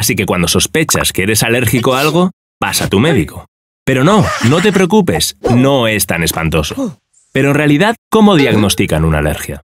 Así que cuando sospechas que eres alérgico a algo, vas a tu médico. Pero no, no te preocupes, no es tan espantoso. Pero en realidad, ¿cómo diagnostican una alergia?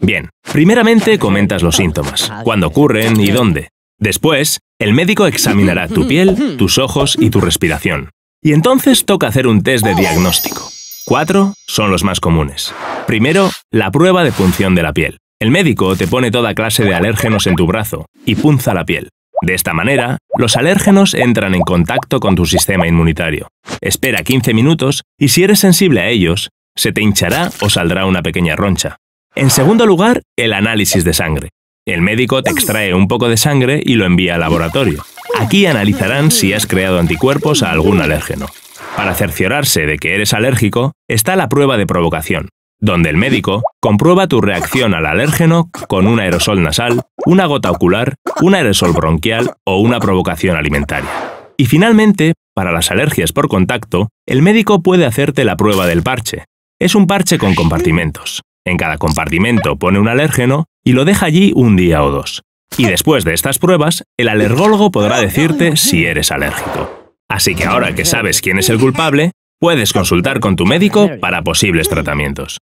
Bien, primeramente comentas los síntomas, cuándo ocurren y dónde. Después, el médico examinará tu piel, tus ojos y tu respiración. Y entonces toca hacer un test de diagnóstico. Cuatro son los más comunes. Primero, la prueba de función de la piel. El médico te pone toda clase de alérgenos en tu brazo y punza la piel. De esta manera, los alérgenos entran en contacto con tu sistema inmunitario. Espera 15 minutos y si eres sensible a ellos, se te hinchará o saldrá una pequeña roncha. En segundo lugar, el análisis de sangre. El médico te extrae un poco de sangre y lo envía al laboratorio. Aquí analizarán si has creado anticuerpos a algún alérgeno. Para cerciorarse de que eres alérgico, está la prueba de provocación donde el médico comprueba tu reacción al alérgeno con un aerosol nasal, una gota ocular, un aerosol bronquial o una provocación alimentaria. Y finalmente, para las alergias por contacto, el médico puede hacerte la prueba del parche. Es un parche con compartimentos. En cada compartimento pone un alérgeno y lo deja allí un día o dos. Y después de estas pruebas, el alergólogo podrá decirte si eres alérgico. Así que ahora que sabes quién es el culpable, puedes consultar con tu médico para posibles tratamientos.